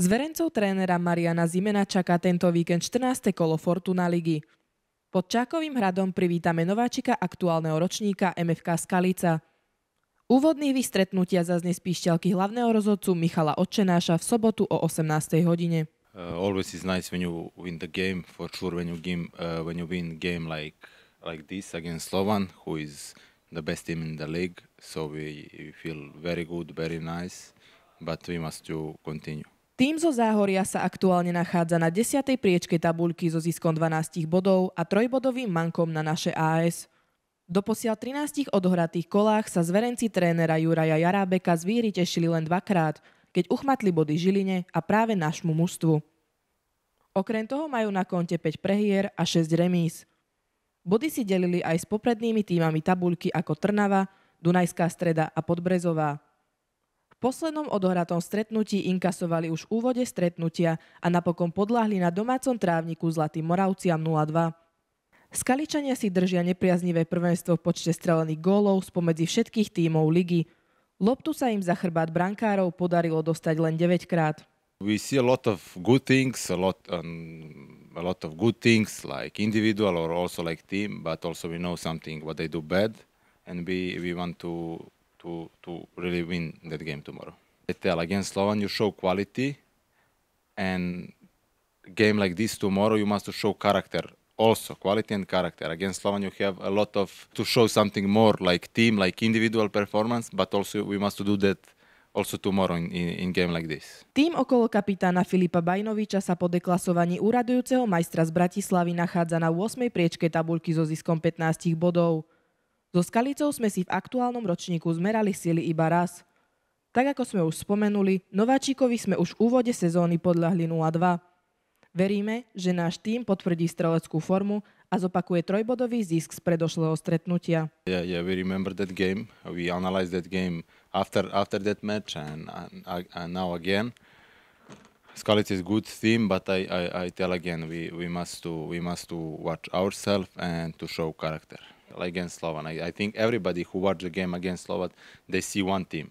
Z verencov trénera Mariana Zimena čaká tento víkend 14. kolo Fortuna ligy. Pod Čákovým hradom privítame nováčika aktuálneho ročníka MFK Skalica. Úvodný vystretnutia zazne z píšťalky hlavného rozhodcu Michala Očenáša v sobotu o 18. hodine. Uh, always is nice when you win the game, for sure when you, game, uh, when you win game like, like this against Slovan, who is the best team in the league, so we, we feel very good, very nice, but we must to continue. Tým zo Záhoria sa aktuálne nachádza na 10. priečke tabuľky so ziskom 12 bodov a trojbodovým mankom na naše AS. Do posiaľ 13 odohratých kolách sa zverenci trénera Juraja Jarábeka z Víry tešili len dvakrát, keď uchmatli body Žiline a práve našmu mužstvu. Okrem toho majú na konte 5 prehier a 6 remíz. Body si delili aj s poprednými týmami tabuľky ako Trnava, Dunajská streda a Podbrezová poslednom odohratom stretnutí inkasovali už v úvode stretnutia a napokon podláhli na domácom trávniku Zlatým Moravciam 0-2. Skaličania si držia nepriaznivé prvenstvo v počte strelených gólov spomedzi všetkých tímov ligy. Loptu sa im za chrbát brankárov podarilo dostať len 9 krát. we see a lot of good things, a lot um, a lot of good things like individual or also like team, but also we know something what they do bad, and we we want to to really win that game tomorrow. I tell against Slovan, you show quality, and game like this tomorrow, you must show character also quality and character against Slovan you have a lot of to show something more like team like individual performance but also we must do that also tomorrow in, in in game like this. Tým okolo kapitána Filipa Bajnoviča sa po deklasovaní úradujúceho majstra z Bratislavy nachádza na 8. priečke tabuľky so ziskom 15 bodov. So Skalicou sme si v aktuálnom ročníku zmerali sily iba raz. Tak ako sme už spomenuli, Nováčikovi sme už v úvode sezóny podľahli 0-2. Veríme, že náš tým potvrdí streleckú formu a zopakuje trojbodový zisk z predošlého stretnutia. Yeah, yeah, we remember that game. We analyzed that game after after that match and, and, and now again. Skalic is good team, but I, I, I tell again, we, we must to we must to watch ourselves and to show character. against Slovan. I, I think everybody who watched the game against Slovan, they see one team.